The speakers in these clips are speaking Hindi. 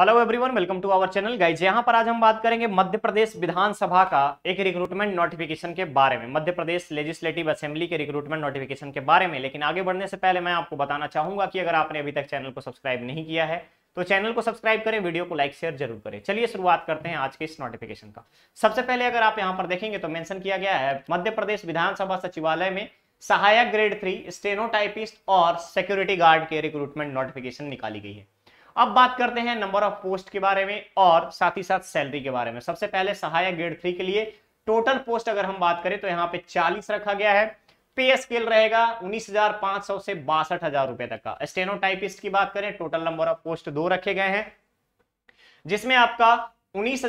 hello everyone welcome to our channel guys यहां पर आज हम बात करेंगे मध्य प्रदेश विधानसभा का एक रिक्रूटमेंट नोटिफिकेशन के बारे में मध्य प्रदेश लेजिस्लेटिव असेंबली के रिक्रूटमेंट नोटिफिकेशन के बारे में लेकिन आगे बढ़ने से पहले मैं आपको बताना चाहूंगा कि अगर आपने अभी तक चैनल को सब्सक्राइब नहीं किया है तो चैनल को सब्सक्राइब करें वीडियो को लाइक शेयर जरूर करें चलिए शुरुआत करते हैं आज के इस नोटिफिकेशन का सबसे पहले अगर आप यहाँ पर देखेंगे तो मैंशन किया गया है मध्य प्रदेश विधानसभा सचिवालय में सहायक ग्रेड थ्री स्टेनोटाइपिस्ट और सिक्योरिटी गार्ड के रिक्रूटमेंट नोटिफिकेशन निकाली गई है अब बात करते हैं नंबर ऑफ पोस्ट के बारे में और साथ ही साथ सैलरी के बारे में सबसे पहले सहायक ग्रेड थ्री के लिए टोटल पोस्ट अगर हम बात करें तो यहाँ पे 40 रखा गया है पे स्केल रहेगा 19,500 से बासठ हजार रुपए तक का स्टेनोटाइपिस्ट की बात करें टोटल नंबर ऑफ पोस्ट दो रखे गए हैं जिसमें आपका उन्नीस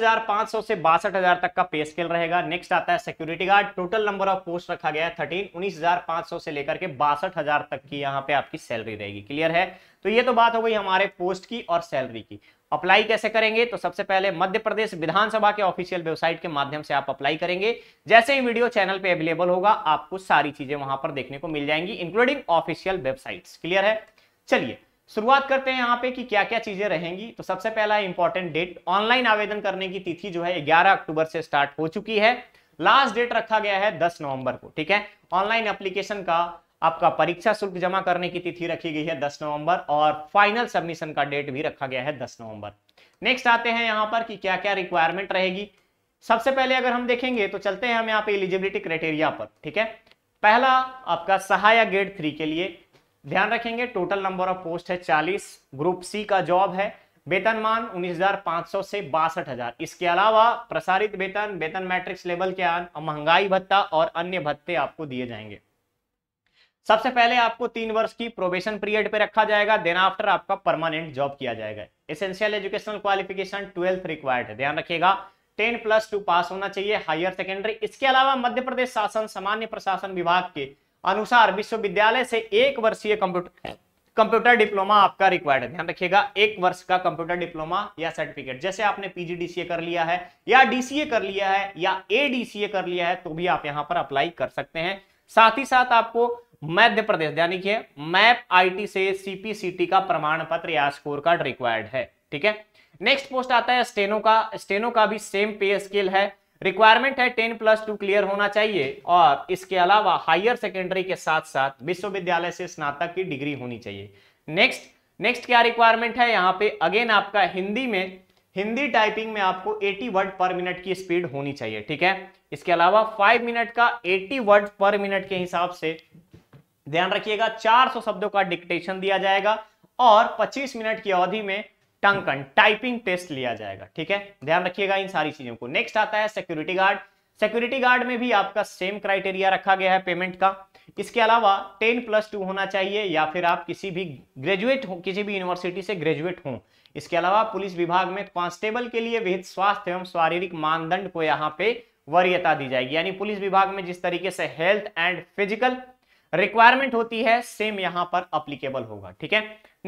से बासठ हजार तक का पे स्केल रहेगा नेक्स्ट आता है security guard total number of post रखा गया है थर्टीन उन्नीस हजार पांच सौ से लेकर के बासठ तक की यहाँ पे आपकी सैलरी रहेगी क्लियर है तो ये तो बात हो गई हमारे पोस्ट की और सैलरी की अप्लाई कैसे करेंगे तो सबसे पहले मध्य प्रदेश विधानसभा के ऑफिशियल वेबसाइट के माध्यम से आप अप्लाई करेंगे जैसे ही वीडियो चैनल पे अवेलेबल होगा आपको सारी चीजें वहां पर देखने को मिल जाएंगी इंक्लूडिंग ऑफिशियल वेबसाइट्स क्लियर है चलिए शुरुआत करते हैं यहाँ पे कि क्या क्या चीजें रहेंगी तो सबसे पहला इंपॉर्टेंट डेट ऑनलाइन आवेदन करने की तिथि जो है 11 अक्टूबर से स्टार्ट हो चुकी है लास्ट डेट रखा गया है 10 नवंबर को ठीक है ऑनलाइन एप्लीकेशन का आपका परीक्षा शुल्क जमा करने की तिथि रखी गई है 10 नवंबर और फाइनल सबमिशन का डेट भी रखा गया है दस नवंबर नेक्स्ट आते हैं यहाँ पर कि क्या क्या रिक्वायरमेंट रहेगी सबसे पहले अगर हम देखेंगे तो चलते हैं हम यहाँ पे एलिजिबिलिटी क्राइटेरिया पर ठीक है पहला आपका सहायक ग्रेड थ्री के लिए ध्यान रखेंगे टोटल नंबर ऑफ पोस्ट है 40 ग्रुप सी का जॉब है वेतनमान 19,500 से बासठ इसके अलावा प्रसारित वेतन वेतन मैट्रिक्स लेवल के महंगाई भत्ता और अन्य भत्ते आपको दिए जाएंगे सबसे पहले आपको तीन वर्ष की प्रोबेशन पीरियड पे रखा जाएगा देन आफ्टर आपका परमानेंट जॉब किया जाएगा essential educational qualification twelfth required है ध्यान रखिएगा टेन प्लस टू पास होना चाहिए हायर सेकेंडरी इसके अलावा मध्य प्रदेश शासन सामान्य प्रशासन विभाग के अनुसार विश्वविद्यालय से एक वर्षीय कंप्यूटर कंप्यूटर डिप्लोमा आपका रिक्वायर्ड है ध्यान रखिएगा एक वर्ष का कंप्यूटर डिप्लोमा या सर्टिफिकेट जैसे आपने पीजीडीसीए कर लिया है या डीसीए कर लिया है या एडीसीए कर लिया है तो भी आप यहां पर अप्लाई कर सकते हैं साथ ही साथ आपको मध्य प्रदेश यानी कि मैप आईटी से सीपीसीटी का प्रमाण पत्र या स्कोर कार्ड रिक्वायर्ड है ठीक है नेक्स्ट पोस्ट आता है स्टेनो का स्टेनो का भी सेम पे स्केल है रिक्वायरमेंट है टेन प्लस टू क्लियर होना चाहिए और इसके अलावा हायर सेकेंडरी के साथ साथ विश्वविद्यालय से स्नातक की डिग्री होनी चाहिए नेक्स्ट नेक्स्ट क्या रिक्वायरमेंट है यहाँ पे अगेन आपका हिंदी में हिंदी टाइपिंग में आपको 80 वर्ड पर मिनट की स्पीड होनी चाहिए ठीक है इसके अलावा 5 मिनट का 80 वर्ड पर मिनट के हिसाब से ध्यान रखिएगा 400 शब्दों का डिक्टेशन दिया जाएगा और 25 मिनट की अवधि में टंकन टाइपिंग टेस्ट लिया जाएगा ठीक है ध्यान रखिएगा इन सारी चीजों को नेक्स्ट आता है सिक्योरिटी गार्ड सिक्योरिटी गार्ड में भी आपका सेम क्राइटेरिया रखा गया है पेमेंट का इसके अलावा टेन प्लस टू होना चाहिए या फिर आप किसी भी ग्रेजुएट हो किसी भी यूनिवर्सिटी से ग्रेजुएट हो इसके अलावा पुलिस विभाग में कांस्टेबल के लिए विहित स्वास्थ्य एवं शारीरिक मानदंड को यहाँ पे वरीयता दी जाएगी यानी पुलिस विभाग में जिस तरीके से हेल्थ एंड फिजिकल रिक्वायरमेंट होती है सेम यहां पर अप्लीकेबल होगा ठीक है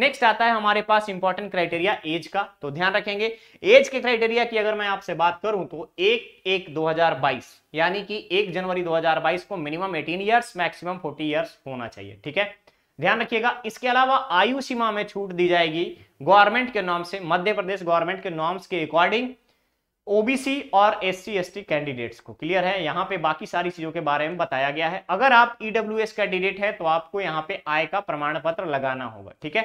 नेक्स्ट आता है हमारे पास इंपॉर्टेंट क्राइटेरिया एज का तो ध्यान रखेंगे एज के क्राइटेरिया की अगर मैं आपसे बात करूं तो एक एक 2022 यानी कि एक जनवरी 2022 को मिनिमम 18 इयर्स मैक्सिमम 40 इयर्स होना चाहिए ठीक है ध्यान रखिएगा इसके अलावा आयु सीमा में छूट दी जाएगी गवर्नमेंट के नॉर्म से मध्य प्रदेश गवर्नमेंट के नॉर्म्स के अकॉर्डिंग ओबीसी और एस सी कैंडिडेट्स को क्लियर है यहाँ पे बाकी सारी चीजों के बारे में बताया गया है अगर आप ईडब्ल्यू कैंडिडेट है तो आपको यहाँ पे आय का प्रमाण पत्र लगाना होगा ठीक है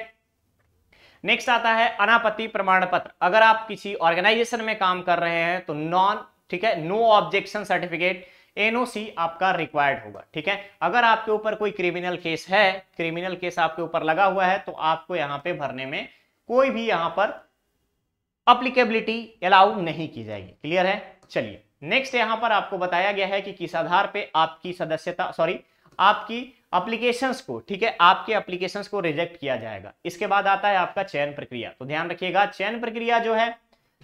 नेक्स्ट आता है अनापति प्रमाण पत्र अगर आप किसी ऑर्गेनाइजेशन में काम कर रहे हैं तो नॉन ठीक है नो ऑब्जेक्शन सर्टिफिकेट एनओसी आपका रिक्वायर्ड होगा ठीक है अगर आपके ऊपर कोई क्रिमिनल केस है क्रिमिनल केस आपके ऊपर लगा हुआ है तो आपको यहाँ पे भरने में कोई भी यहाँ पर अप्लीकेबिलिटी अलाउ नहीं की जाएगी क्लियर है चलिए नेक्स्ट यहां पर आपको बताया गया है कि किस आधार पे आपकी सदस्यता सॉरी आपकी अप्लीकेशंस को ठीक है आपके अप्लीकेशंस को रिजेक्ट किया जाएगा इसके बाद आता है आपका चयन प्रक्रिया तो ध्यान रखिएगा चयन प्रक्रिया जो है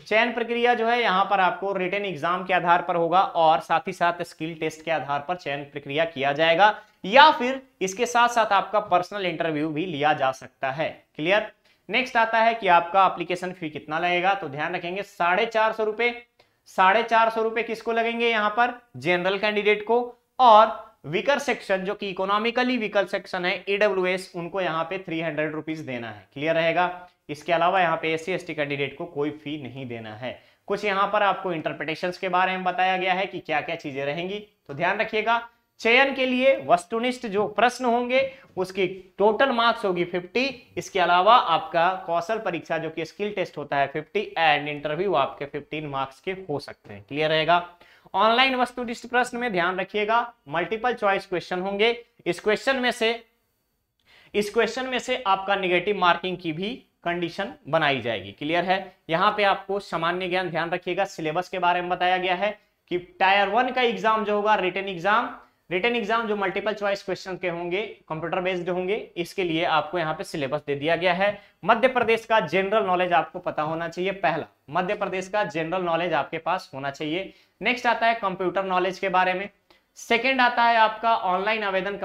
चयन प्रक्रिया जो है यहाँ पर आपको रिटर्न एग्जाम के आधार पर होगा और साथ ही साथ स्किल टेस्ट के आधार पर चयन प्रक्रिया किया जाएगा या फिर इसके साथ साथ आपका पर्सनल इंटरव्यू भी लिया जा सकता है क्लियर नेक्स्ट आता है कि आपका अप्लीकेशन फी कितना लगेगा तो ध्यान रखेंगे साढ़े चार सौ रुपए साढ़े चार सौ रुपए किसको लगेंगे यहां पर जनरल कैंडिडेट को और वीकर सेक्शन जो कि इकोनॉमिकली वीकर सेक्शन है ईडब्ल्यू उनको यहाँ पे थ्री हंड्रेड रुपीज देना है क्लियर रहेगा इसके अलावा यहाँ पे एस सी कैंडिडेट को कोई फी नहीं देना है कुछ यहाँ पर आपको इंटरप्रिटेशन के बारे में बताया गया है कि क्या क्या चीजें रहेंगी तो ध्यान रखिएगा चयन के लिए वस्तुनिष्ठ जो प्रश्न होंगे उसकी टोटल मार्क्स होगी 50 इसके अलावा आपका कौशल परीक्षा जो कि स्किल टेस्ट होता है 50 एंड इंटरव्यू आपके 15 मार्क्स के हो सकते हैं क्लियर रहेगा ऑनलाइन वस्तुनिष्ठ प्रश्न में ध्यान रखिएगा मल्टीपल चॉइस क्वेश्चन होंगे इस क्वेश्चन में से इस क्वेश्चन में से आपका निगेटिव मार्किंग की भी कंडीशन बनाई जाएगी क्लियर है यहाँ पे आपको सामान्य ज्ञान ध्यान रखिएगा सिलेबस के बारे में बताया गया है कि टायर वन का एग्जाम जो होगा रिटर्न एग्जाम रिटर्न एग्जाम जो मल्टीपल चॉइस क्वेश्चन के होंगे कंप्यूटर बेस्ड होंगे इसके लिए आपको यहाँ पे सिलेबस दे दिया गया है मध्य प्रदेश का जनरल नॉलेज आपको पता होना चाहिए पहला मध्य प्रदेश का जनरल नॉलेज आपके पास होना चाहिए नेक्स्ट आता है कंप्यूटर नॉलेज के बारे में सेकेंड आता है आपका ऑनलाइन आवेदन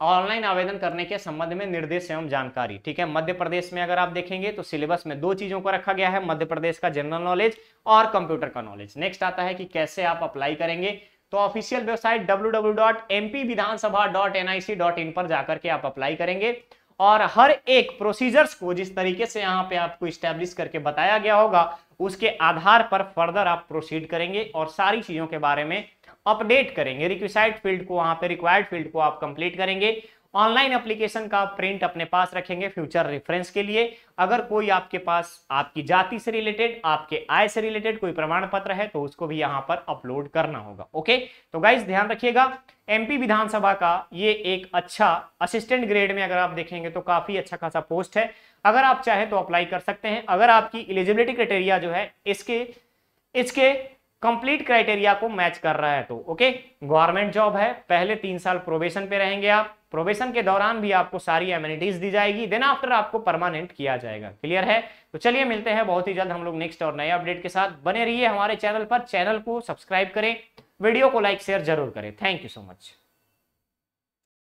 ऑनलाइन आवेदन करने के संबंध में निर्देश एवं जानकारी ठीक है मध्य प्रदेश में अगर आप देखेंगे तो सिलेबस में दो चीजों को रखा गया है मध्य प्रदेश का जनरल नॉलेज और कंप्यूटर का नॉलेज नेक्स्ट आता है कि कैसे आप अप्लाई करेंगे तो ऑफिशियल वेबसाइट इन पर जाकर के आप अप्लाई करेंगे और हर एक प्रोसीजर्स को जिस तरीके से यहाँ पे आपको स्टैब्लिश करके बताया गया होगा उसके आधार पर फर्दर आप प्रोसीड करेंगे और सारी चीजों के बारे में अपडेट करेंगे रिक्विसाइट फील्ड को वहां पे रिक्वायर्ड फील्ड को आप कंप्लीट करेंगे ऑनलाइन एप्लीकेशन का प्रिंट अपने पास रखेंगे फ्यूचर रेफरेंस के लिए अगर कोई आपके पास आपकी जाति से रिलेटेड आपके आय से रिलेटेड कोई प्रमाण पत्र है तो उसको भी यहां पर अपलोड करना होगा ओके तो गाइज ध्यान रखिएगा एमपी विधानसभा का ये एक अच्छा असिस्टेंट ग्रेड में अगर आप देखेंगे तो काफी अच्छा खासा पोस्ट है अगर आप चाहे तो अप्लाई कर सकते हैं अगर आपकी एलिजिबिलिटी क्राइटेरिया जो है इसके इसके कंप्लीट क्राइटेरिया को मैच कर रहा है तो ओके गवर्नमेंट जॉब है पहले तीन साल प्रोबेशन पे रहेंगे आप प्रोबेशन के दौरान भी आपको सारी एम्यूनिटीज दी जाएगी देन आफ्टर आपको परमानेंट किया जाएगा क्लियर है तो चलिए मिलते हैं बहुत ही जल्द हम लोग नेक्स्ट और नए अपडेट के साथ बने रहिए हमारे चैनल पर चैनल को सब्सक्राइब करें वीडियो को लाइक शेयर जरूर करें थैंक यू सो मच